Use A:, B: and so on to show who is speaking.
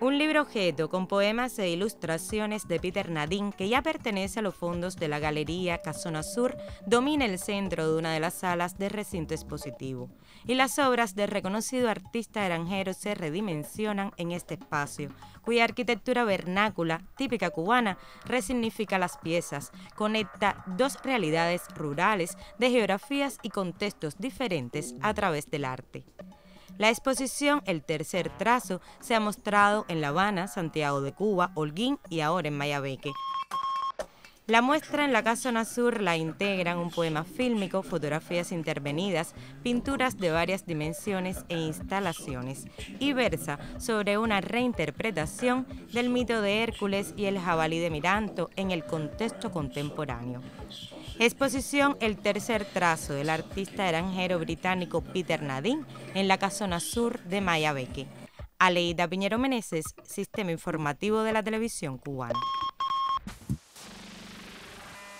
A: Un libro objeto con poemas e ilustraciones de Peter Nadine, que ya pertenece a los fondos de la Galería Casona Sur, domina el centro de una de las salas del recinto expositivo. Y las obras del reconocido artista granjero se redimensionan en este espacio, cuya arquitectura vernácula, típica cubana, resignifica las piezas, conecta dos realidades rurales de geografías y contextos diferentes a través del arte. La exposición El Tercer Trazo se ha mostrado en La Habana, Santiago de Cuba, Holguín y ahora en Mayabeque. La muestra en la Casona Sur la integran un poema fílmico, fotografías intervenidas, pinturas de varias dimensiones e instalaciones, y versa sobre una reinterpretación del mito de Hércules y el jabalí de Miranto en el contexto contemporáneo. Exposición El tercer trazo del artista eranjero británico Peter Nadine en la Casona Sur de Mayabeque. Aleida Piñero Meneses, Sistema Informativo de la Televisión Cubana.